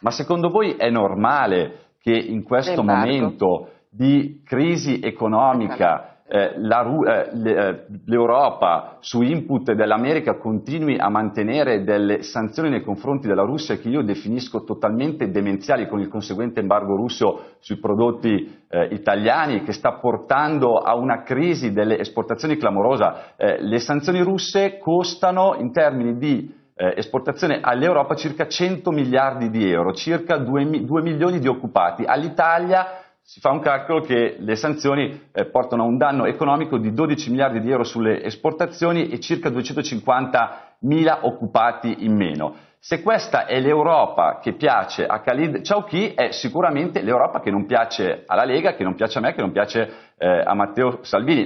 Ma secondo voi è normale che in questo momento di crisi economica eh, eh, eh, l'Europa eh, su input dell'America continui a mantenere delle sanzioni nei confronti della Russia che io definisco totalmente demenziali con il conseguente embargo russo sui prodotti eh, italiani che sta portando a una crisi delle esportazioni clamorosa. Eh, le sanzioni russe costano in termini di eh, esportazione all'Europa circa 100 miliardi di euro, circa 2, 2 milioni di occupati. All'Italia si fa un calcolo che le sanzioni eh, portano a un danno economico di 12 miliardi di euro sulle esportazioni e circa 250 mila occupati in meno. Se questa è l'Europa che piace a Khalid Chauki, è sicuramente l'Europa che non piace alla Lega, che non piace a me, che non piace eh, a Matteo Salvini.